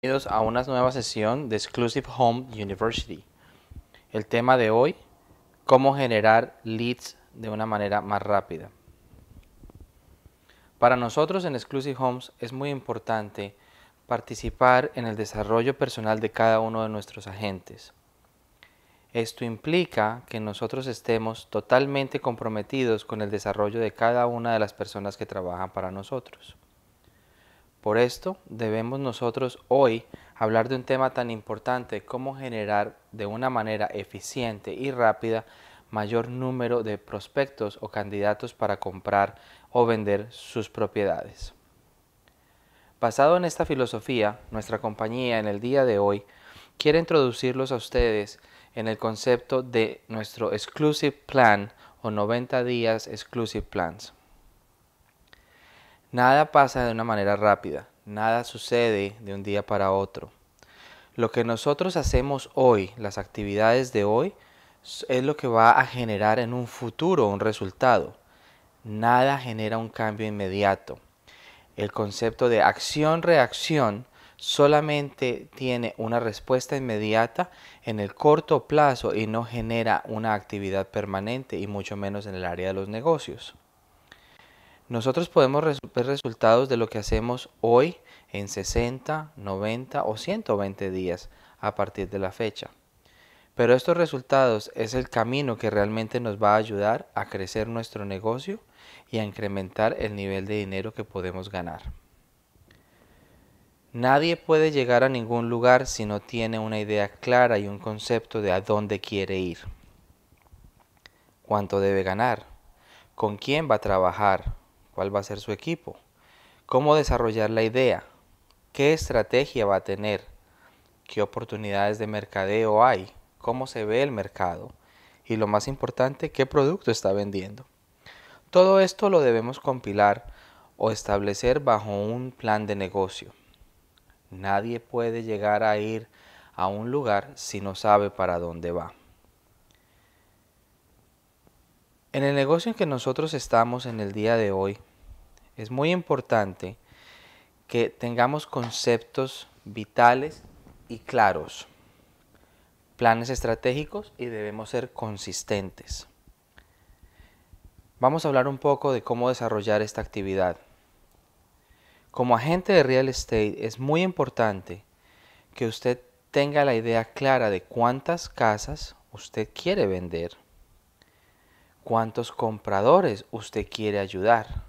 Bienvenidos a una nueva sesión de Exclusive Home University. El tema de hoy, cómo generar leads de una manera más rápida. Para nosotros en Exclusive Homes es muy importante participar en el desarrollo personal de cada uno de nuestros agentes. Esto implica que nosotros estemos totalmente comprometidos con el desarrollo de cada una de las personas que trabajan para nosotros. Por esto debemos nosotros hoy hablar de un tema tan importante como generar de una manera eficiente y rápida mayor número de prospectos o candidatos para comprar o vender sus propiedades. Basado en esta filosofía, nuestra compañía en el día de hoy quiere introducirlos a ustedes en el concepto de nuestro Exclusive Plan o 90 días Exclusive Plans. Nada pasa de una manera rápida, nada sucede de un día para otro. Lo que nosotros hacemos hoy, las actividades de hoy, es lo que va a generar en un futuro un resultado. Nada genera un cambio inmediato. El concepto de acción-reacción solamente tiene una respuesta inmediata en el corto plazo y no genera una actividad permanente y mucho menos en el área de los negocios. Nosotros podemos ver resultados de lo que hacemos hoy en 60, 90 o 120 días a partir de la fecha. Pero estos resultados es el camino que realmente nos va a ayudar a crecer nuestro negocio y a incrementar el nivel de dinero que podemos ganar. Nadie puede llegar a ningún lugar si no tiene una idea clara y un concepto de a dónde quiere ir, cuánto debe ganar, con quién va a trabajar, cuál va a ser su equipo, cómo desarrollar la idea, qué estrategia va a tener, qué oportunidades de mercadeo hay, cómo se ve el mercado y lo más importante, qué producto está vendiendo. Todo esto lo debemos compilar o establecer bajo un plan de negocio. Nadie puede llegar a ir a un lugar si no sabe para dónde va. En el negocio en que nosotros estamos en el día de hoy, es muy importante que tengamos conceptos vitales y claros, planes estratégicos y debemos ser consistentes. Vamos a hablar un poco de cómo desarrollar esta actividad. Como agente de real estate es muy importante que usted tenga la idea clara de cuántas casas usted quiere vender, cuántos compradores usted quiere ayudar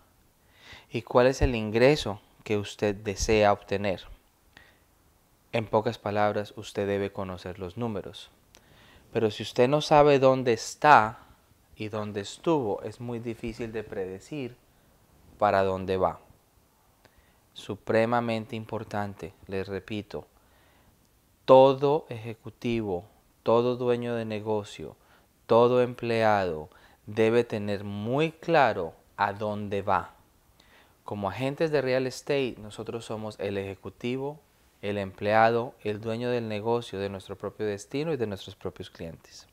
y cuál es el ingreso que usted desea obtener. En pocas palabras, usted debe conocer los números. Pero si usted no sabe dónde está y dónde estuvo, es muy difícil de predecir para dónde va. Supremamente importante, les repito, todo ejecutivo, todo dueño de negocio, todo empleado debe tener muy claro a dónde va. Como agentes de real estate, nosotros somos el ejecutivo, el empleado, el dueño del negocio, de nuestro propio destino y de nuestros propios clientes.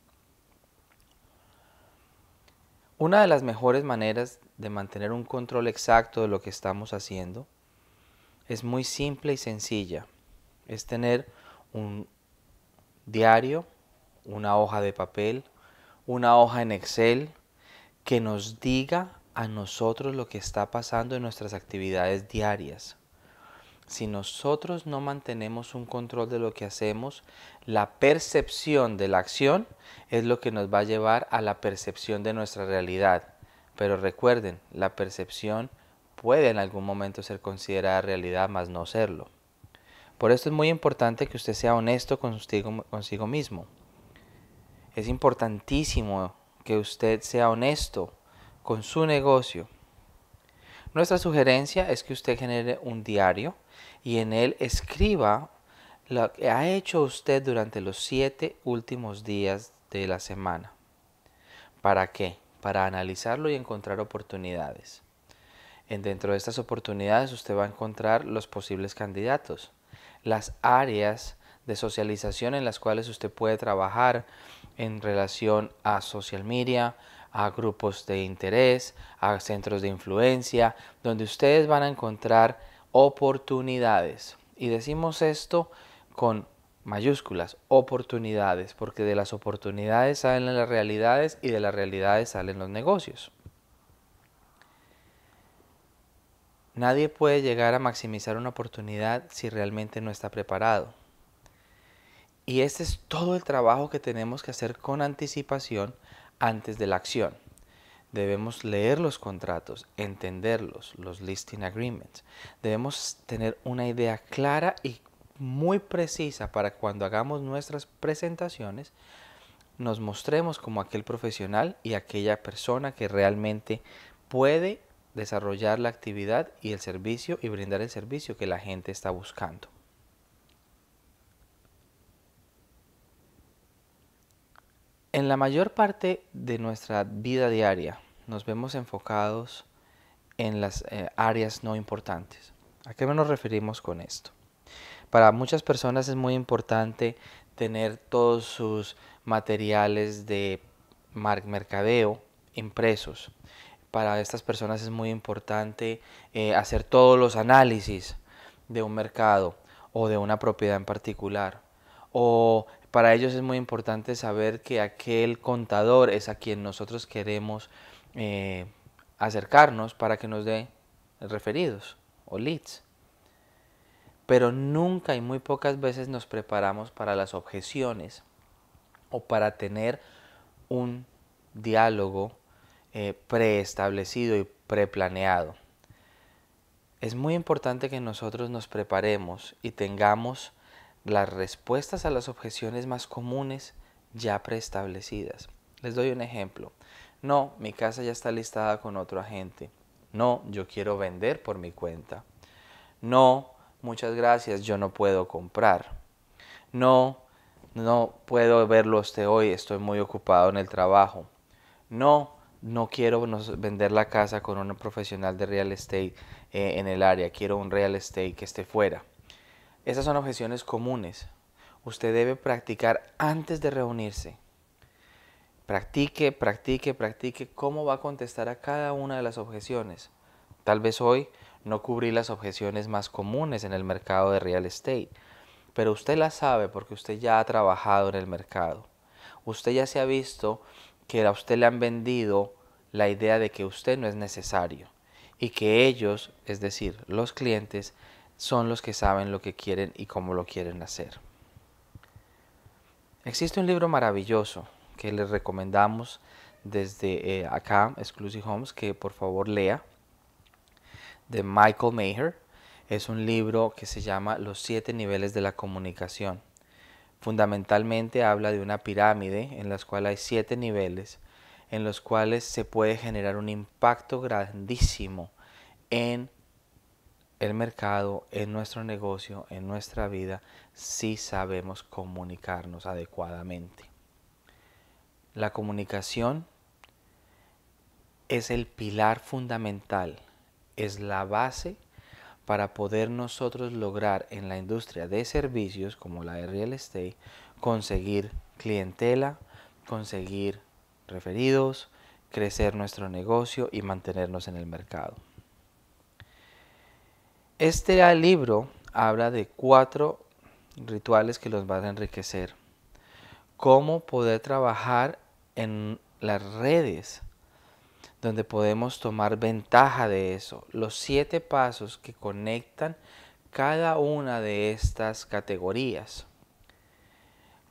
Una de las mejores maneras de mantener un control exacto de lo que estamos haciendo es muy simple y sencilla. Es tener un diario, una hoja de papel, una hoja en Excel que nos diga a nosotros lo que está pasando en nuestras actividades diarias. Si nosotros no mantenemos un control de lo que hacemos, la percepción de la acción es lo que nos va a llevar a la percepción de nuestra realidad. Pero recuerden, la percepción puede en algún momento ser considerada realidad, más no serlo. Por esto es muy importante que usted sea honesto consigo mismo. Es importantísimo que usted sea honesto con su negocio. Nuestra sugerencia es que usted genere un diario y en él escriba lo que ha hecho usted durante los siete últimos días de la semana. ¿Para qué? Para analizarlo y encontrar oportunidades. En dentro de estas oportunidades usted va a encontrar los posibles candidatos, las áreas de socialización en las cuales usted puede trabajar en relación a social media, a grupos de interés, a centros de influencia, donde ustedes van a encontrar oportunidades. Y decimos esto con mayúsculas, oportunidades, porque de las oportunidades salen las realidades y de las realidades salen los negocios. Nadie puede llegar a maximizar una oportunidad si realmente no está preparado. Y este es todo el trabajo que tenemos que hacer con anticipación antes de la acción. Debemos leer los contratos, entenderlos, los listing agreements. Debemos tener una idea clara y muy precisa para cuando hagamos nuestras presentaciones nos mostremos como aquel profesional y aquella persona que realmente puede desarrollar la actividad y el servicio y brindar el servicio que la gente está buscando. En la mayor parte de nuestra vida diaria nos vemos enfocados en las eh, áreas no importantes. ¿A qué nos referimos con esto? Para muchas personas es muy importante tener todos sus materiales de mercadeo impresos. Para estas personas es muy importante eh, hacer todos los análisis de un mercado o de una propiedad en particular o para ellos es muy importante saber que aquel contador es a quien nosotros queremos eh, acercarnos para que nos dé referidos o leads. Pero nunca y muy pocas veces nos preparamos para las objeciones o para tener un diálogo eh, preestablecido y preplaneado. Es muy importante que nosotros nos preparemos y tengamos las respuestas a las objeciones más comunes ya preestablecidas. Les doy un ejemplo. No, mi casa ya está listada con otro agente. No, yo quiero vender por mi cuenta. No, muchas gracias, yo no puedo comprar. No, no puedo verlo usted hoy, estoy muy ocupado en el trabajo. No, no quiero vender la casa con un profesional de real estate eh, en el área, quiero un real estate que esté fuera. Esas son objeciones comunes. Usted debe practicar antes de reunirse. Practique, practique, practique cómo va a contestar a cada una de las objeciones. Tal vez hoy no cubrí las objeciones más comunes en el mercado de real estate, pero usted la sabe porque usted ya ha trabajado en el mercado. Usted ya se ha visto que a usted le han vendido la idea de que usted no es necesario y que ellos, es decir, los clientes, son los que saben lo que quieren y cómo lo quieren hacer. Existe un libro maravilloso que les recomendamos desde eh, acá, Exclusive Homes, que por favor lea, de Michael Mayer. Es un libro que se llama Los siete niveles de la comunicación. Fundamentalmente habla de una pirámide en la cual hay siete niveles en los cuales se puede generar un impacto grandísimo en el mercado, en nuestro negocio, en nuestra vida, si sabemos comunicarnos adecuadamente. La comunicación es el pilar fundamental, es la base para poder nosotros lograr en la industria de servicios como la de real estate, conseguir clientela, conseguir referidos, crecer nuestro negocio y mantenernos en el mercado. Este libro habla de cuatro rituales que los van a enriquecer. Cómo poder trabajar en las redes donde podemos tomar ventaja de eso. Los siete pasos que conectan cada una de estas categorías.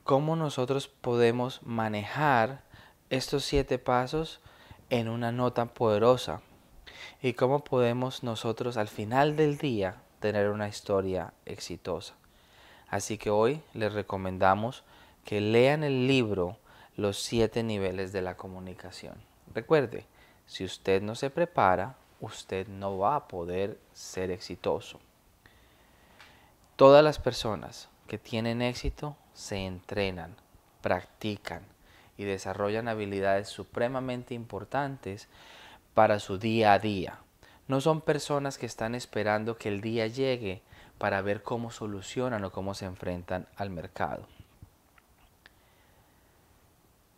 Cómo nosotros podemos manejar estos siete pasos en una nota poderosa y cómo podemos nosotros al final del día tener una historia exitosa. Así que hoy les recomendamos que lean el libro Los siete niveles de la comunicación. Recuerde, si usted no se prepara, usted no va a poder ser exitoso. Todas las personas que tienen éxito se entrenan, practican y desarrollan habilidades supremamente importantes para su día a día. No son personas que están esperando que el día llegue para ver cómo solucionan o cómo se enfrentan al mercado.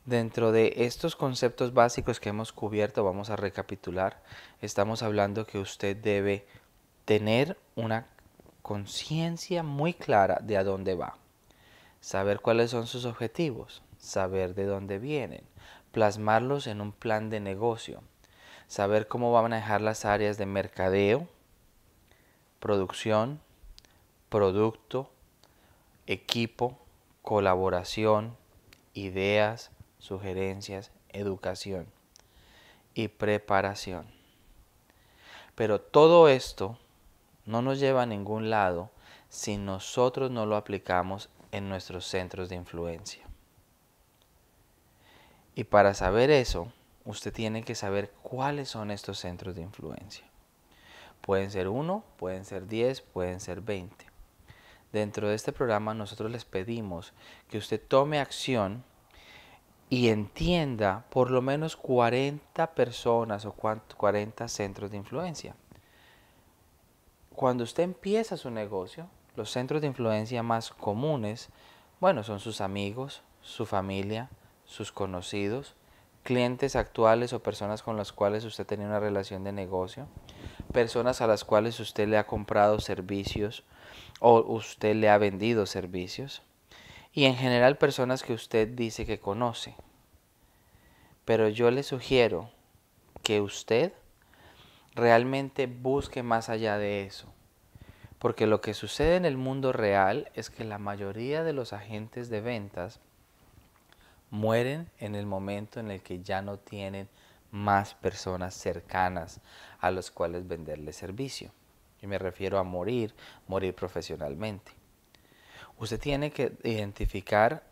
Dentro de estos conceptos básicos que hemos cubierto, vamos a recapitular, estamos hablando que usted debe tener una conciencia muy clara de a dónde va, saber cuáles son sus objetivos, saber de dónde vienen, plasmarlos en un plan de negocio, saber cómo van a manejar las áreas de mercadeo, producción, producto, equipo, colaboración, ideas, sugerencias, educación y preparación. Pero todo esto no nos lleva a ningún lado si nosotros no lo aplicamos en nuestros centros de influencia. Y para saber eso, usted tiene que saber cuáles son estos centros de influencia. Pueden ser uno, pueden ser diez, pueden ser veinte. Dentro de este programa nosotros les pedimos que usted tome acción y entienda por lo menos 40 personas o 40 centros de influencia. Cuando usted empieza su negocio, los centros de influencia más comunes, bueno, son sus amigos, su familia, sus conocidos, clientes actuales o personas con las cuales usted tenía una relación de negocio, personas a las cuales usted le ha comprado servicios o usted le ha vendido servicios y en general personas que usted dice que conoce. Pero yo le sugiero que usted realmente busque más allá de eso. Porque lo que sucede en el mundo real es que la mayoría de los agentes de ventas Mueren en el momento en el que ya no tienen más personas cercanas a las cuales venderle servicio. Y me refiero a morir, morir profesionalmente. Usted tiene que identificar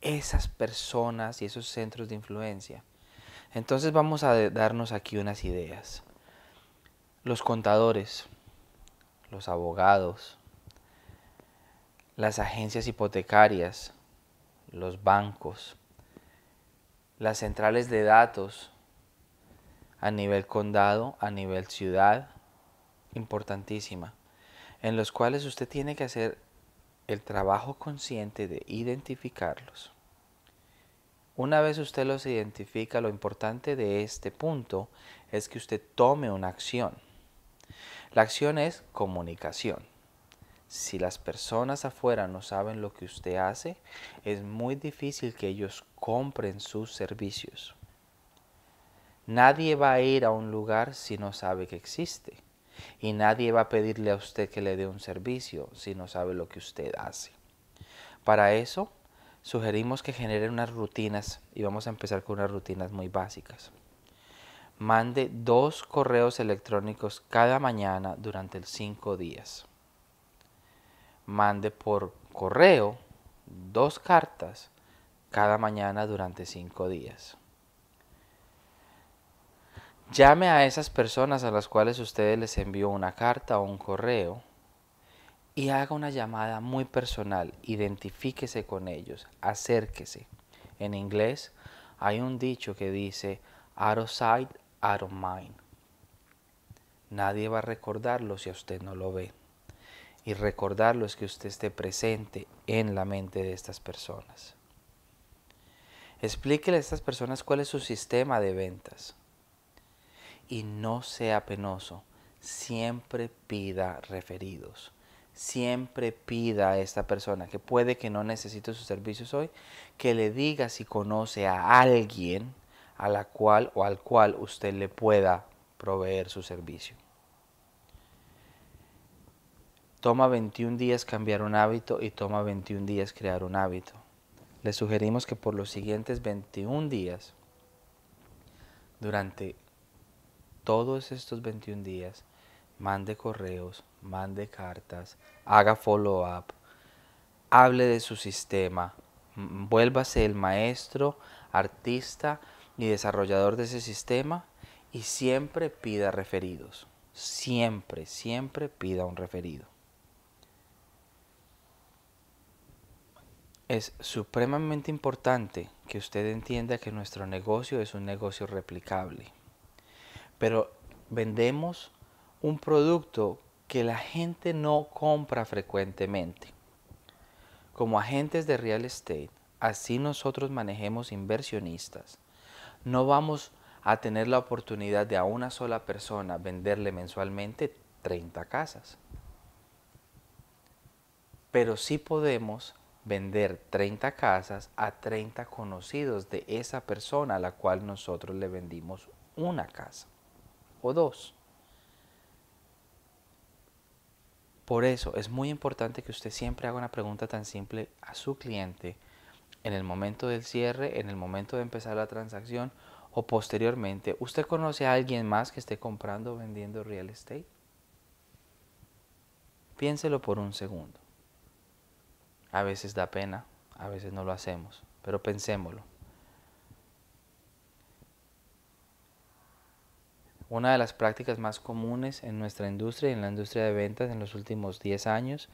esas personas y esos centros de influencia. Entonces vamos a darnos aquí unas ideas. Los contadores, los abogados, las agencias hipotecarias, los bancos, las centrales de datos a nivel condado, a nivel ciudad, importantísima, en los cuales usted tiene que hacer el trabajo consciente de identificarlos. Una vez usted los identifica, lo importante de este punto es que usted tome una acción. La acción es comunicación. Si las personas afuera no saben lo que usted hace, es muy difícil que ellos compren sus servicios. Nadie va a ir a un lugar si no sabe que existe. Y nadie va a pedirle a usted que le dé un servicio si no sabe lo que usted hace. Para eso, sugerimos que genere unas rutinas y vamos a empezar con unas rutinas muy básicas. Mande dos correos electrónicos cada mañana durante cinco días mande por correo dos cartas cada mañana durante cinco días. Llame a esas personas a las cuales ustedes les envió una carta o un correo y haga una llamada muy personal. Identifíquese con ellos, acérquese. En inglés hay un dicho que dice out of sight, out of mind. Nadie va a recordarlo si a usted no lo ve y recordarlo es que usted esté presente en la mente de estas personas. Explíquele a estas personas cuál es su sistema de ventas. Y no sea penoso, siempre pida referidos. Siempre pida a esta persona que puede que no necesite sus servicios hoy, que le diga si conoce a alguien a la cual o al cual usted le pueda proveer su servicio. Toma 21 días cambiar un hábito y toma 21 días crear un hábito. Le sugerimos que por los siguientes 21 días, durante todos estos 21 días, mande correos, mande cartas, haga follow-up, hable de su sistema, vuélvase el maestro, artista y desarrollador de ese sistema y siempre pida referidos. Siempre, siempre pida un referido. es supremamente importante que usted entienda que nuestro negocio es un negocio replicable. Pero vendemos un producto que la gente no compra frecuentemente. Como agentes de real estate, así nosotros manejemos inversionistas, no vamos a tener la oportunidad de a una sola persona venderle mensualmente 30 casas. Pero sí podemos vender 30 casas a 30 conocidos de esa persona a la cual nosotros le vendimos una casa o dos. Por eso es muy importante que usted siempre haga una pregunta tan simple a su cliente en el momento del cierre, en el momento de empezar la transacción o posteriormente. ¿Usted conoce a alguien más que esté comprando o vendiendo real estate? Piénselo por un segundo. A veces da pena, a veces no lo hacemos, pero pensémoslo. Una de las prácticas más comunes en nuestra industria y en la industria de ventas en los últimos 10 años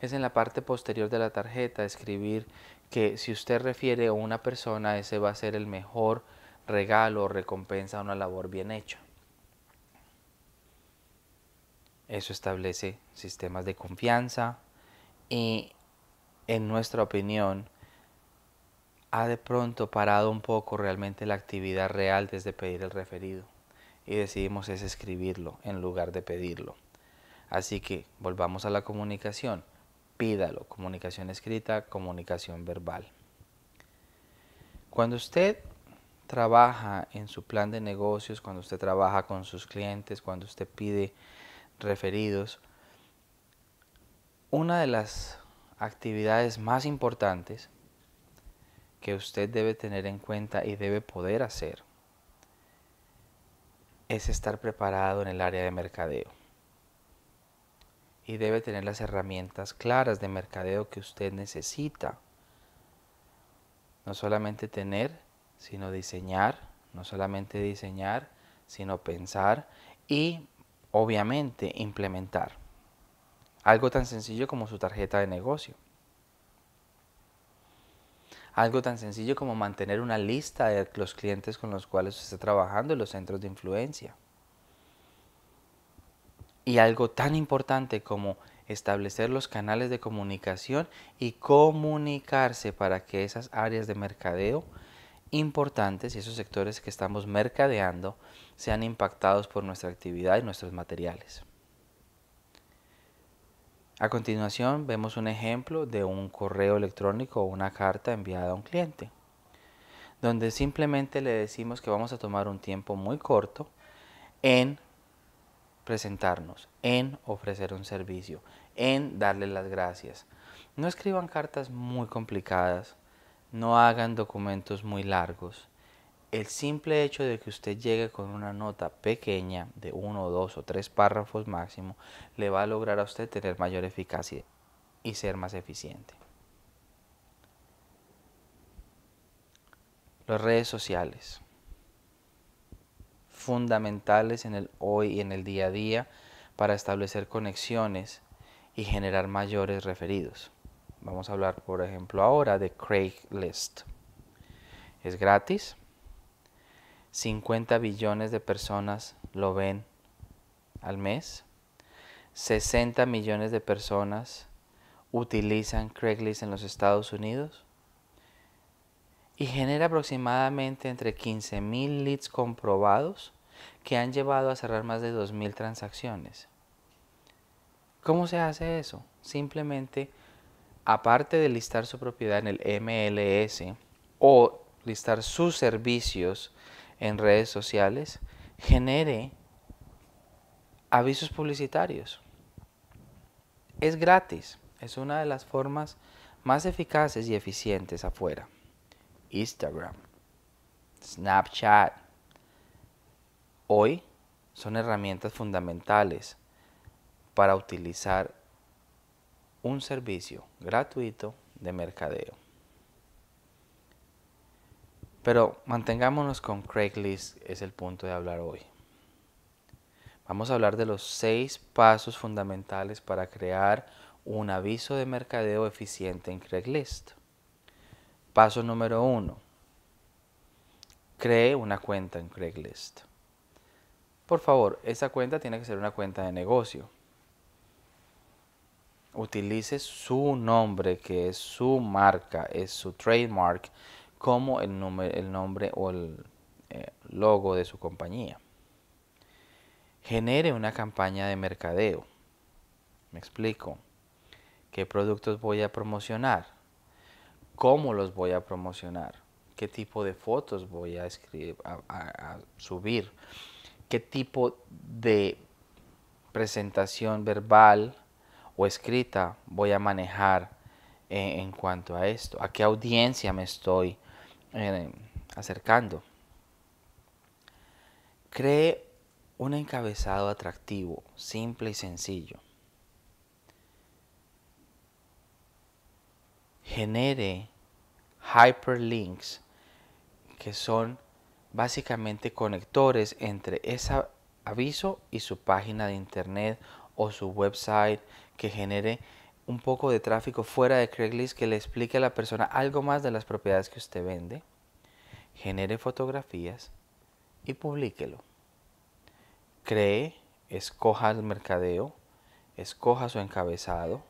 es en la parte posterior de la tarjeta escribir que si usted refiere a una persona, ese va a ser el mejor regalo o recompensa a una labor bien hecha. Eso establece sistemas de confianza y en nuestra opinión, ha de pronto parado un poco realmente la actividad real desde pedir el referido y decidimos es escribirlo en lugar de pedirlo. Así que volvamos a la comunicación. Pídalo, comunicación escrita, comunicación verbal. Cuando usted trabaja en su plan de negocios, cuando usted trabaja con sus clientes, cuando usted pide referidos, una de las actividades más importantes que usted debe tener en cuenta y debe poder hacer es estar preparado en el área de mercadeo. Y debe tener las herramientas claras de mercadeo que usted necesita. No solamente tener, sino diseñar, no solamente diseñar, sino pensar y obviamente implementar. Algo tan sencillo como su tarjeta de negocio. Algo tan sencillo como mantener una lista de los clientes con los cuales usted está trabajando en los centros de influencia. Y algo tan importante como establecer los canales de comunicación y comunicarse para que esas áreas de mercadeo importantes y esos sectores que estamos mercadeando sean impactados por nuestra actividad y nuestros materiales. A continuación vemos un ejemplo de un correo electrónico o una carta enviada a un cliente, donde simplemente le decimos que vamos a tomar un tiempo muy corto en presentarnos, en ofrecer un servicio, en darle las gracias. No escriban cartas muy complicadas, no hagan documentos muy largos, el simple hecho de que usted llegue con una nota pequeña de uno, dos o tres párrafos máximo, le va a lograr a usted tener mayor eficacia y ser más eficiente. Las redes sociales, fundamentales en el hoy y en el día a día para establecer conexiones y generar mayores referidos. Vamos a hablar, por ejemplo, ahora de Craigslist. Es gratis, 50 billones de personas lo ven al mes. 60 millones de personas utilizan Craigslist en los Estados Unidos y genera aproximadamente entre 15.000 leads comprobados que han llevado a cerrar más de 2.000 transacciones. ¿Cómo se hace eso? Simplemente, aparte de listar su propiedad en el MLS o listar sus servicios en redes sociales genere avisos publicitarios. Es gratis, es una de las formas más eficaces y eficientes afuera. Instagram, Snapchat, hoy son herramientas fundamentales para utilizar un servicio gratuito de mercadeo. Pero mantengámonos con Craigslist, es el punto de hablar hoy. Vamos a hablar de los seis pasos fundamentales para crear un aviso de mercadeo eficiente en Craigslist. Paso número uno. Cree una cuenta en Craigslist. Por favor, esa cuenta tiene que ser una cuenta de negocio. Utilice su nombre, que es su marca, es su trademark como el, nombre, o el eh, logo de su compañía. Genere una campaña de mercadeo. Me explico. ¿Qué productos voy a promocionar? ¿Cómo los voy a promocionar? ¿Qué tipo de fotos voy a, escribir, a, subir? ¿Qué tipo de presentación verbal o escrita voy a manejar eh, en cuanto a esto? ¿A qué audiencia me estoy acercando. Cree un encabezado atractivo, simple y sencillo. Genere hyperlinks que son básicamente conectores entre ese aviso y su página de internet o su website que genere un poco de tráfico fuera de Craigslist que le explique a la persona algo más de las propiedades que usted vende, genere fotografías y publíquelo. Cree, escoja el mercadeo, escoja su encabezado,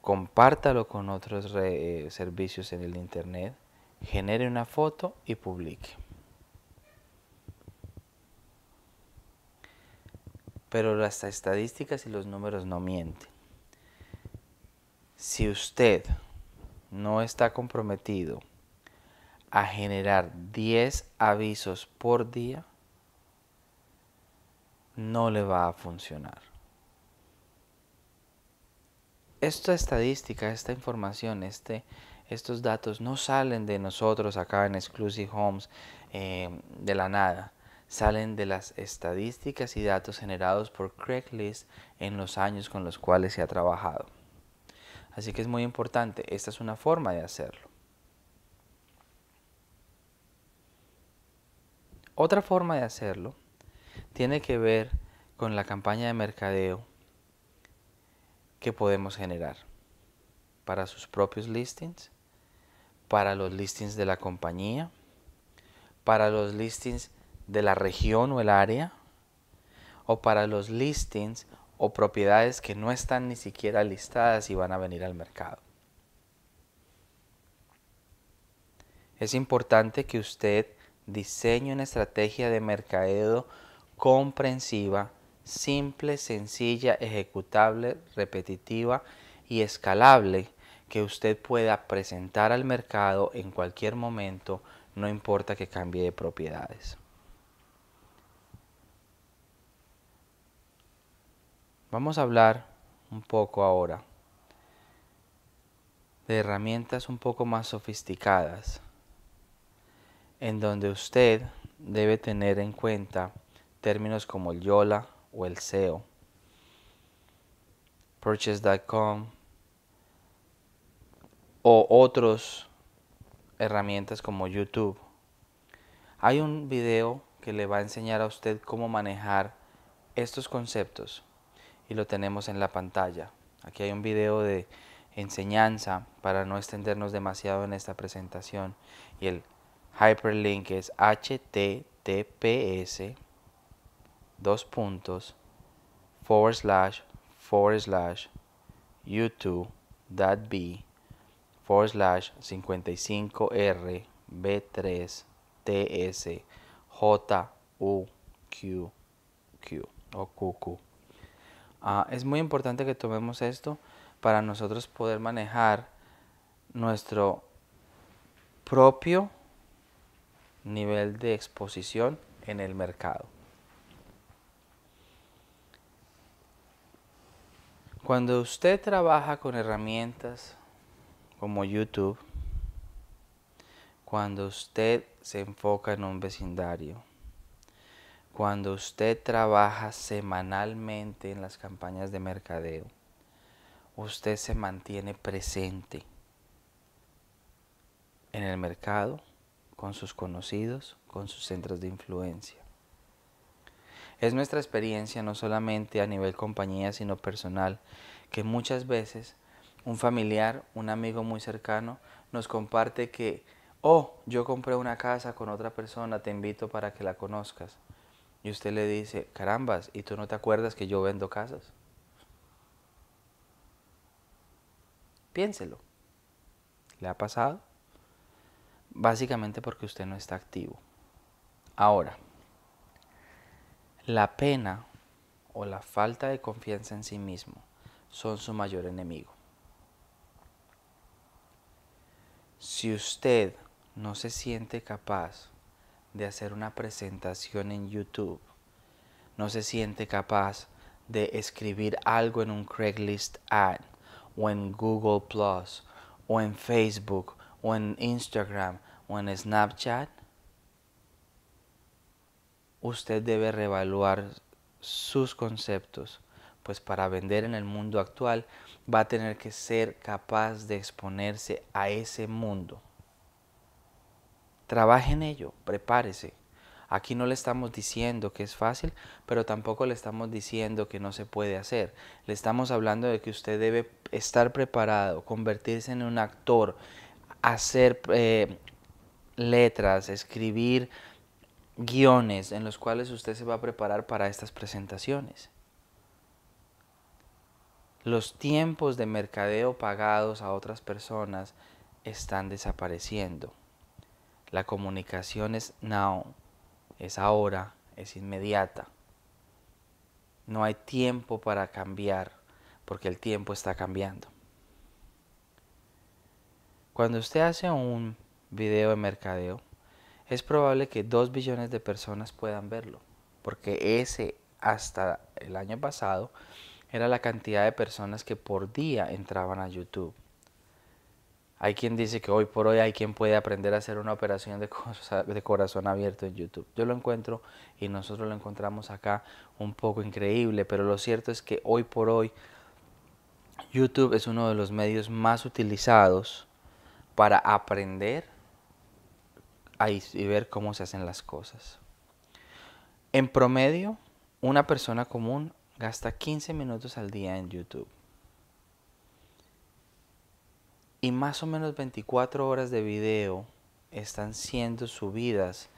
compártalo con otros eh, servicios en el Internet, genere una foto y publique. pero las estadísticas y los números no mienten. Si usted no está comprometido a generar 10 avisos por día, no le va a funcionar. Esta estadística, esta información, este, estos datos no salen de nosotros acá en Exclusive Homes eh, de la nada salen de las estadísticas y datos generados por Craigslist en los años con los cuales se ha trabajado. Así que es muy importante, esta es una forma de hacerlo. Otra forma de hacerlo tiene que ver con la campaña de mercadeo que podemos generar para sus propios listings, para los listings de la compañía, para los listings de la región o el área, o para los listings o propiedades que no están ni siquiera listadas y van a venir al mercado. Es importante que usted diseñe una estrategia de mercadeo comprensiva, simple, sencilla, ejecutable, repetitiva y escalable que usted pueda presentar al mercado en cualquier momento, no importa que cambie de propiedades. Vamos a hablar un poco ahora de herramientas un poco más sofisticadas en donde usted debe tener en cuenta términos como el YOLA o el SEO, purchase.com o otras herramientas como YouTube. Hay un video que le va a enseñar a usted cómo manejar estos conceptos y lo tenemos en la pantalla. Aquí hay un video de enseñanza para no extendernos demasiado en esta presentación y el hyperlink es https dos puntos forward slash forward slash youtube.b forward slash 55r b3 ts j u o Ah, es muy importante que tomemos esto para nosotros poder manejar nuestro propio nivel de exposición en el mercado. Cuando usted trabaja con herramientas como YouTube, cuando usted se enfoca en un vecindario, cuando usted trabaja semanalmente en las campañas de mercadeo, usted se mantiene presente en el mercado, con sus conocidos, con sus centros de influencia. Es nuestra experiencia, no solamente a nivel compañía, sino personal, que muchas veces un familiar, un amigo muy cercano, nos comparte que, oh, yo compré una casa con otra persona, te invito para que la conozcas. Y usted le dice, carambas, ¿y tú no te acuerdas que yo vendo casas? Piénselo. ¿Le ha pasado? Básicamente porque usted no está activo. Ahora, la pena o la falta de confianza en sí mismo son su mayor enemigo. Si usted no se siente capaz de hacer una presentación en YouTube, no se siente capaz de escribir algo en un Craigslist ad o en Google o en Facebook o en Instagram o en Snapchat, usted debe reevaluar sus conceptos, pues para vender en el mundo actual va a tener que ser capaz de exponerse a ese mundo. Trabaje en ello, prepárese. Aquí no le estamos diciendo que es fácil, pero tampoco le estamos diciendo que no se puede hacer. Le estamos hablando de que usted debe estar preparado, convertirse en un actor, hacer eh, letras, escribir guiones en los cuales usted se va a preparar para estas presentaciones. Los tiempos de mercadeo pagados a otras personas están desapareciendo. La comunicación es now, es ahora, es inmediata. No hay tiempo para cambiar porque el tiempo está cambiando. Cuando usted hace un video de mercadeo, es probable que 2 billones de personas puedan verlo, porque ese hasta el año pasado era la cantidad de personas que por día entraban a YouTube. Hay quien dice que hoy por hoy hay quien puede aprender a hacer una operación de, corazón abierto en YouTube. Yo lo encuentro y nosotros lo encontramos acá un poco increíble, pero lo cierto es que hoy por hoy YouTube es uno de los medios más utilizados para aprender y ver cómo se hacen las cosas. En promedio, una persona común gasta 15 minutos al día en YouTube y más o menos 24 horas de video están siendo subidas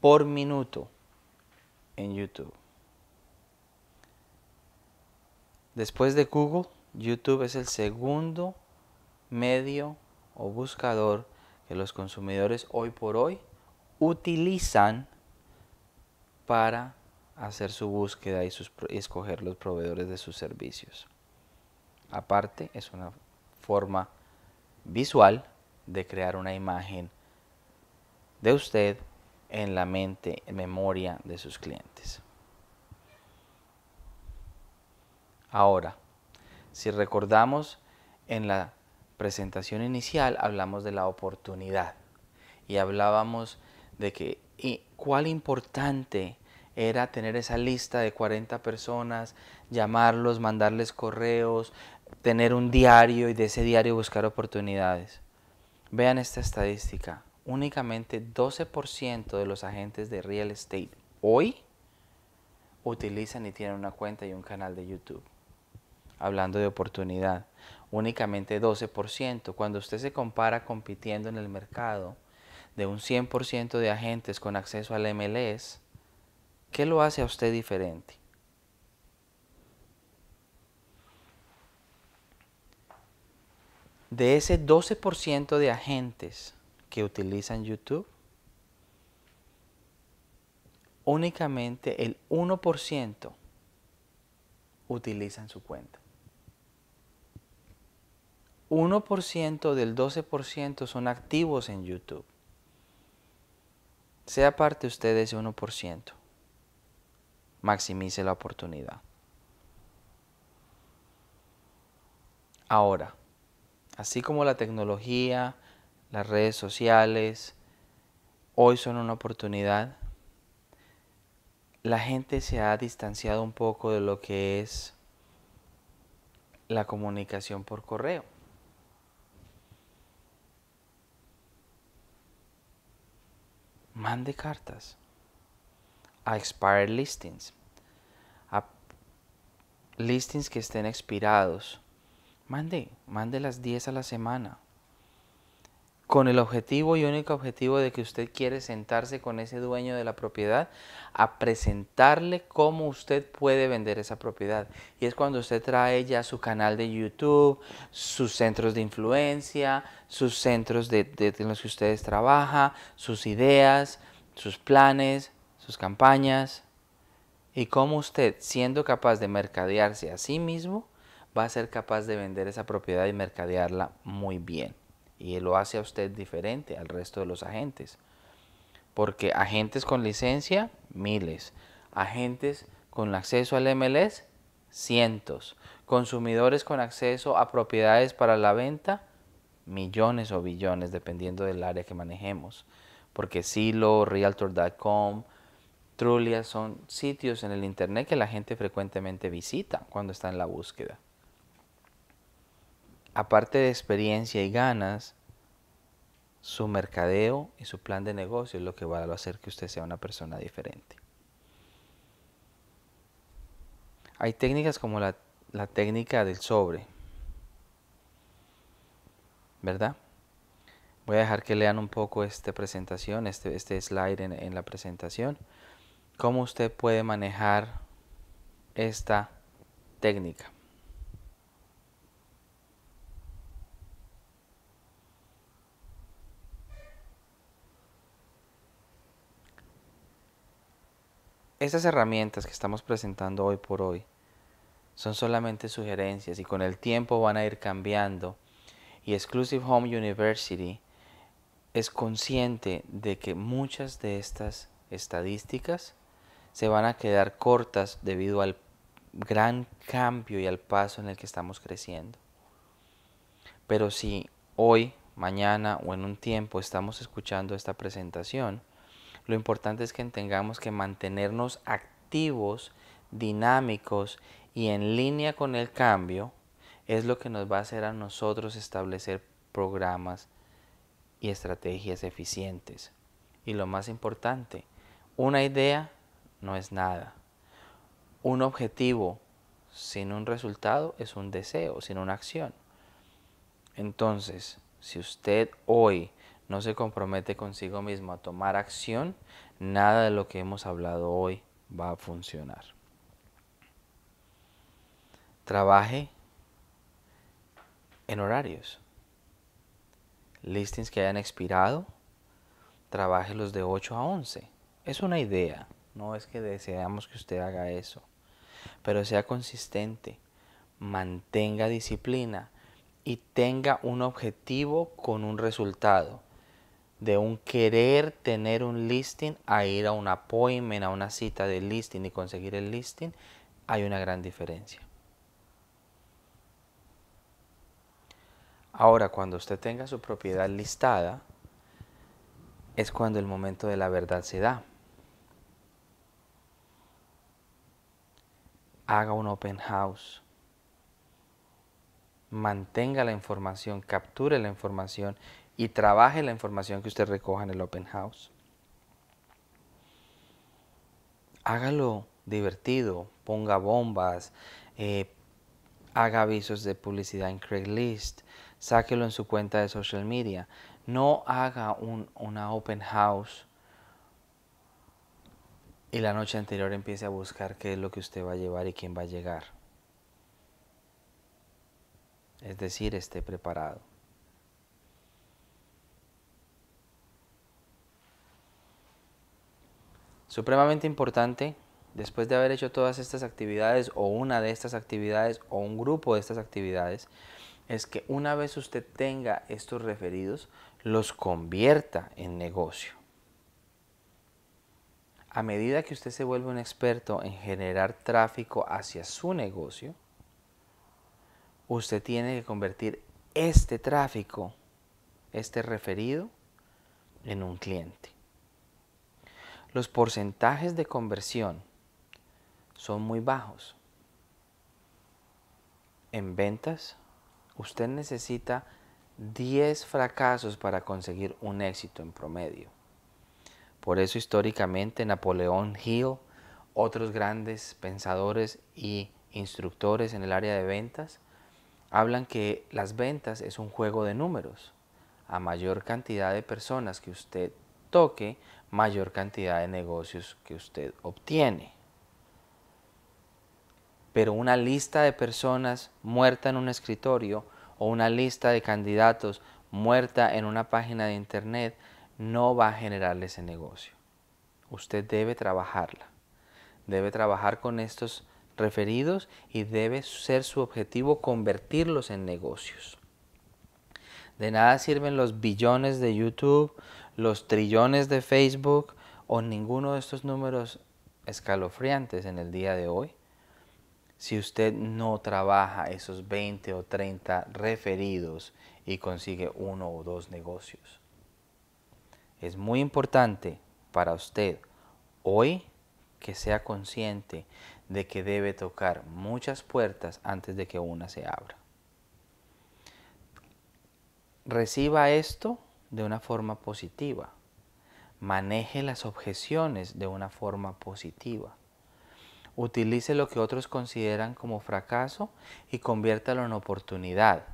por minuto en YouTube. Después de Google, YouTube es el segundo medio o buscador que los consumidores hoy por hoy utilizan para hacer su búsqueda y, escoger los proveedores de sus servicios. Aparte, es una forma visual de crear una imagen de usted en la mente, en memoria de sus clientes. Ahora, si recordamos en la presentación inicial hablamos de la oportunidad y hablábamos de que y cuál importante era tener esa lista de 40 personas, llamarlos, mandarles correos, tener un diario y de ese diario buscar oportunidades. Vean esta estadística. Únicamente 12% de los agentes de real estate hoy utilizan y tienen una cuenta y un canal de YouTube. Hablando de oportunidad, únicamente 12%. Cuando usted se compara compitiendo en el mercado de un 100% de agentes con acceso al MLS, ¿qué lo hace a usted diferente? de ese 12% de agentes que utilizan YouTube, únicamente el 1% utilizan su cuenta. 1% del 12% son activos en YouTube. Sea parte usted de ese 1%. Maximice la oportunidad. Ahora, así como la tecnología, las redes sociales, hoy son una oportunidad, la gente se ha distanciado un poco de lo que es la comunicación por correo. Mande cartas a expired listings, a listings que estén expirados Mande, mande las 10 a la semana. Con el objetivo y único objetivo de que usted quiere sentarse con ese dueño de la propiedad a presentarle cómo usted puede vender esa propiedad. Y es cuando usted trae ya su canal de YouTube, sus centros de influencia, sus centros de, los que ustedes trabaja, sus ideas, sus planes, sus campañas. Y cómo usted, siendo capaz de mercadearse a sí mismo, va a ser capaz de vender esa propiedad y mercadearla muy bien. Y lo hace a usted diferente al resto de los agentes. Porque agentes con licencia, miles. Agentes con acceso al MLS, cientos. Consumidores con acceso a propiedades para la venta, millones o billones, dependiendo del área que manejemos. Porque Silo, Realtor.com, Trulia son sitios en el Internet que la gente frecuentemente visita cuando está en la búsqueda aparte de experiencia y ganas, su mercadeo y su plan de negocio es lo que va a hacer que usted sea una persona diferente. Hay técnicas como la, técnica del sobre, ¿verdad? Voy a dejar que lean un poco esta presentación, este, este slide en, en la presentación. Cómo usted puede manejar esta técnica. Estas herramientas que estamos presentando hoy por hoy son solamente sugerencias y con el tiempo van a ir cambiando. Y Exclusive Home University es consciente de que muchas de estas estadísticas se van a quedar cortas debido al gran cambio y al paso en el que estamos creciendo. Pero si hoy, mañana o en un tiempo estamos escuchando esta presentación, lo importante es que tengamos que mantenernos activos, dinámicos y en línea con el cambio es lo que nos va a hacer a nosotros establecer programas y estrategias eficientes. Y lo más importante, una idea no es nada. Un objetivo sin un resultado es un deseo, sin una acción. Entonces, si usted hoy no se compromete consigo mismo a tomar acción, nada de lo que hemos hablado hoy va a funcionar. Trabaje en horarios. Listings que hayan expirado, trabaje los de 8 a 11. Es una idea, no es que deseamos que usted haga eso, pero sea consistente, mantenga disciplina y tenga un objetivo con un resultado de un querer tener un listing a ir a un appointment, a una cita de listing y conseguir el listing, hay una gran diferencia. Ahora, cuando usted tenga su propiedad listada, es cuando el momento de la verdad se da. Haga un open house. Mantenga la información, capture la información y trabaje la información que usted recoja en el open house. Hágalo divertido, ponga bombas, eh, haga avisos de publicidad en Craigslist, sáquelo en su cuenta de social media. No haga un, una open house y la noche anterior empiece a buscar qué es lo que usted va a llevar y quién va a llegar. Es decir, esté preparado. Supremamente importante, después de haber hecho todas estas actividades o una de estas actividades o un grupo de estas actividades, es que una vez usted tenga estos referidos, los convierta en negocio. A medida que usted se vuelve un experto en generar tráfico hacia su negocio, usted tiene que convertir este tráfico, este referido, en un cliente los porcentajes de conversión son muy bajos. En ventas, usted necesita 10 fracasos para conseguir un éxito en promedio. Por eso históricamente Napoleón Hill, otros grandes pensadores y instructores en el área de ventas, hablan que las ventas es un juego de números. A mayor cantidad de personas que usted toque, mayor cantidad de negocios que usted obtiene. Pero una lista de personas muerta en un escritorio o una lista de candidatos muerta en una página de internet no va a generarle ese negocio. Usted debe trabajarla. Debe trabajar con estos referidos y debe ser su objetivo convertirlos en negocios. De nada sirven los billones de YouTube, los trillones de Facebook o ninguno de estos números escalofriantes en el día de hoy si usted no trabaja esos 20 o 30 referidos y consigue uno o dos negocios. Es muy importante para usted hoy que sea consciente de que debe tocar muchas puertas antes de que una se abra. Reciba esto de una forma positiva. Maneje las objeciones de una forma positiva. Utilice lo que otros consideran como fracaso y conviértalo en oportunidad.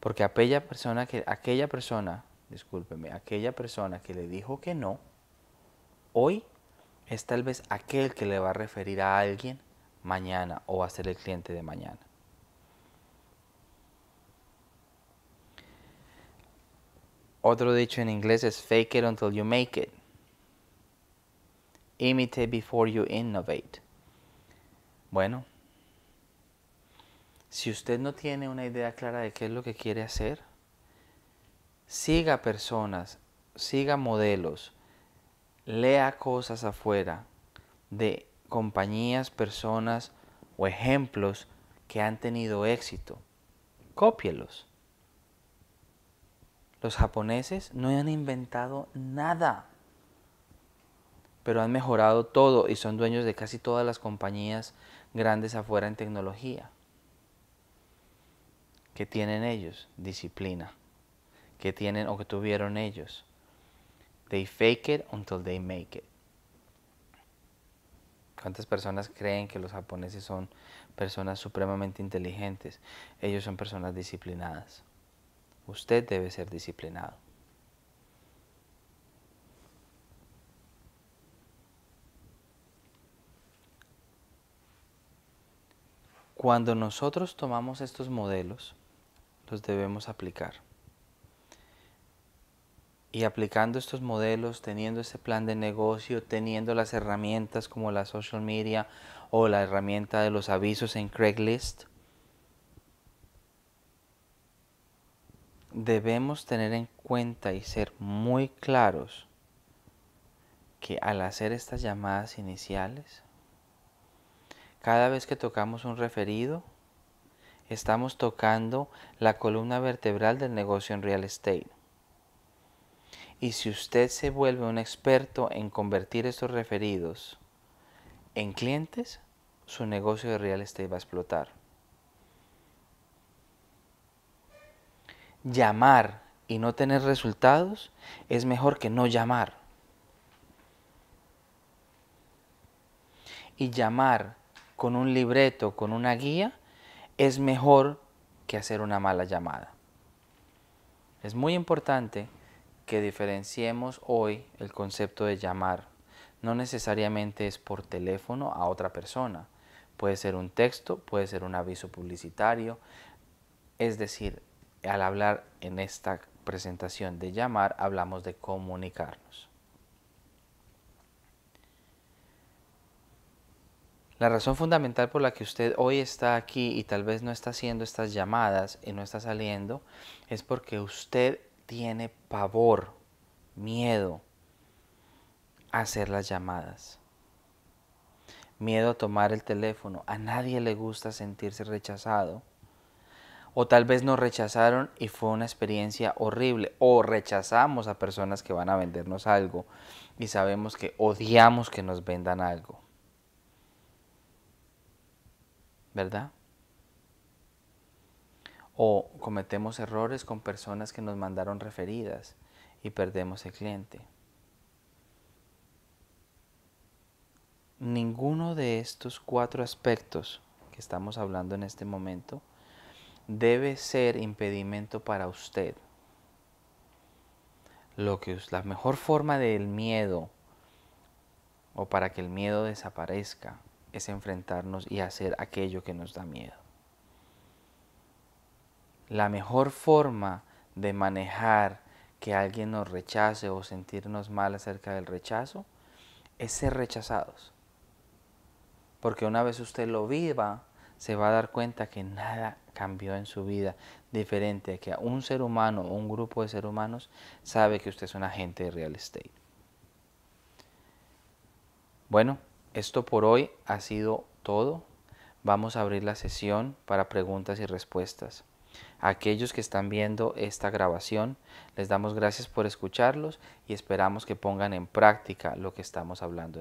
Porque aquella persona que, aquella persona, discúlpeme, aquella persona que le dijo que no, hoy es tal vez aquel que le va a referir a alguien mañana o va a ser el cliente de mañana. Otro dicho en inglés es fake it until you make it. Imitate before you innovate. Bueno, si usted no tiene una idea clara de qué es lo que quiere hacer, siga personas, siga modelos, lea cosas afuera de compañías, personas o ejemplos que han tenido éxito. Cópielos. Los japoneses no han inventado nada, pero han mejorado todo y son dueños de casi todas las compañías grandes afuera en tecnología. ¿Qué tienen ellos? Disciplina. ¿Qué tienen o que tuvieron ellos? They fake it until they make it. ¿Cuántas personas creen que los japoneses son personas supremamente inteligentes? Ellos son personas disciplinadas. Usted debe ser disciplinado. Cuando nosotros tomamos estos modelos, los debemos aplicar. Y aplicando estos modelos, teniendo ese plan de negocio, teniendo las herramientas como la social media o la herramienta de los avisos en Craigslist, debemos tener en cuenta y ser muy claros que al hacer estas llamadas iniciales, cada vez que tocamos un referido, estamos tocando la columna vertebral del negocio en real estate. Y si usted se vuelve un experto en convertir estos referidos en clientes, su negocio de real estate va a explotar. llamar y no tener resultados es mejor que no llamar. Y llamar con un libreto, con una guía, es mejor que hacer una mala llamada. Es muy importante que diferenciemos hoy el concepto de llamar. No necesariamente es por teléfono a otra persona. Puede ser un texto, puede ser un aviso publicitario. Es decir, al hablar en esta presentación de llamar, hablamos de comunicarnos. La razón fundamental por la que usted hoy está aquí y tal vez no está haciendo estas llamadas y no está saliendo es porque usted tiene pavor, miedo a hacer las llamadas. Miedo a tomar el teléfono. A nadie le gusta sentirse rechazado o tal vez nos rechazaron y fue una experiencia horrible, o rechazamos a personas que van a vendernos algo y sabemos que odiamos que nos vendan algo. ¿Verdad? O cometemos errores con personas que nos mandaron referidas y perdemos el cliente. Ninguno de estos cuatro aspectos que estamos hablando en este momento debe ser impedimento para usted. Lo que la mejor forma del miedo o para que el miedo desaparezca es enfrentarnos y hacer aquello que nos da miedo. La mejor forma de manejar que alguien nos rechace o sentirnos mal acerca del rechazo es ser rechazados. Porque una vez usted lo viva, se va a dar cuenta que nada cambió en su vida diferente a que a un ser humano o un grupo de seres humanos sabe que usted es un agente de real estate. Bueno, esto por hoy ha sido todo. Vamos a abrir la sesión para preguntas y respuestas. aquellos que están viendo esta grabación, les damos gracias por escucharlos y esperamos que pongan en práctica lo que estamos hablando.